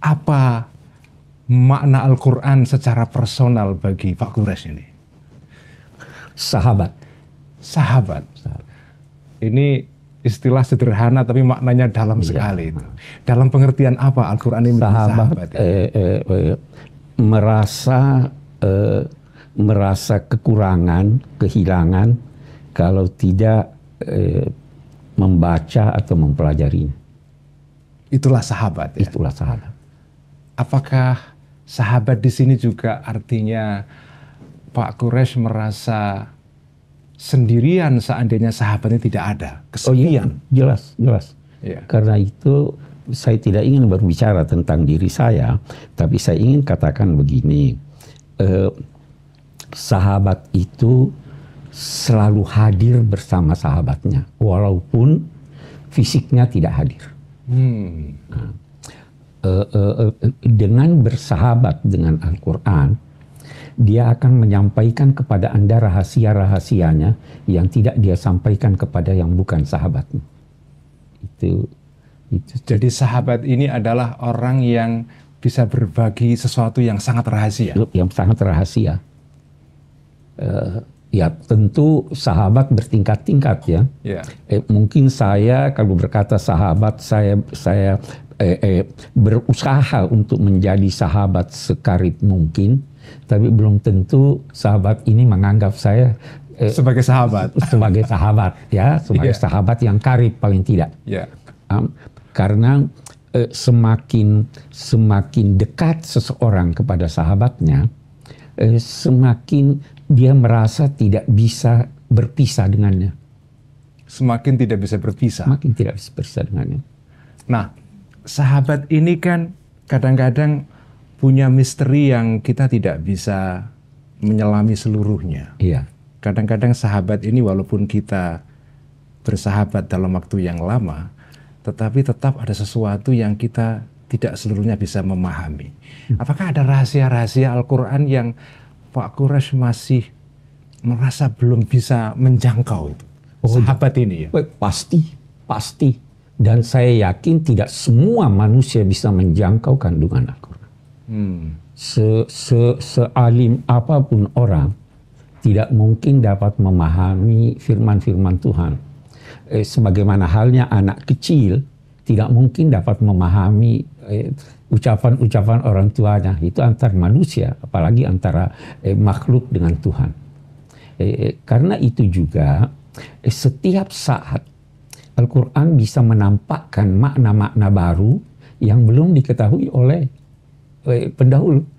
apa makna Al-Quran secara personal bagi Pak Kures ini? Sahabat. Sahabat. Ini istilah sederhana tapi maknanya dalam iya. sekali itu. Dalam pengertian apa Al-Qur'an ini sahabat? sahabat ya? eh, eh, merasa eh, merasa kekurangan, kehilangan kalau tidak eh, membaca atau mempelajarinya. Itulah sahabat ya. Itulah sahabat apakah sahabat di sini juga artinya Pak Kuresh merasa sendirian seandainya sahabatnya tidak ada, kesepian. Oh, iya. Jelas, jelas. ya. Karena itu saya tidak ingin berbicara tentang diri saya, tapi saya ingin katakan begini, eh, sahabat itu selalu hadir bersama sahabatnya, walaupun fisiknya tidak hadir. Hmm. Nah, uh, uh, dengan bersahabat dengan Al-Quran, dia akan menyampaikan kepada Anda rahasia-rahasianya yang tidak dia sampaikan kepada yang bukan sahabat. Itu, itu. Jadi sahabat ini adalah orang yang bisa berbagi sesuatu yang sangat rahasia. Yang sangat rahasia. Uh, ya tentu sahabat bertingkat-tingkat ya. Yeah. Eh, mungkin saya kalau berkata sahabat saya saya eh, eh, berusaha untuk menjadi sahabat sekarib mungkin, tapi belum tentu sahabat ini menganggap saya eh, sebagai sahabat. Sebagai sahabat, ya, sebagai yeah. sahabat yang karib paling tidak. Yeah. Um, karena eh, semakin semakin dekat seseorang kepada sahabatnya, eh, semakin dia merasa tidak bisa berpisah dengannya. Semakin tidak bisa berpisah. Semakin tidak bisa berpisah dengannya. Nah, sahabat ini kan kadang-kadang punya misteri yang kita tidak bisa menyelami seluruhnya. Iya. Kadang-kadang sahabat ini walaupun kita bersahabat dalam waktu yang lama, tetapi tetap ada sesuatu yang kita tidak seluruhnya bisa memahami. Hmm. Apakah ada rahasia-rahasia Al-Quran yang Pak Quresh masih merasa belum bisa menjangkau itu? Oh, iya. sahabat ini ya? Pasti, pasti dan saya yakin tidak semua manusia bisa menjangkau kandungan Al-Quran. Hmm. Se, se, sealim apapun orang, tidak mungkin dapat memahami firman-firman Tuhan. Eh, sebagaimana halnya anak kecil tidak mungkin dapat memahami ucapan eh, ucapan-ucapan orang tuanya itu antar manusia apalagi antara eh, makhluk dengan Tuhan eh, eh karena itu juga eh, setiap saat Al-Quran bisa menampakkan makna-makna baru yang belum diketahui oleh eh, pendahulu.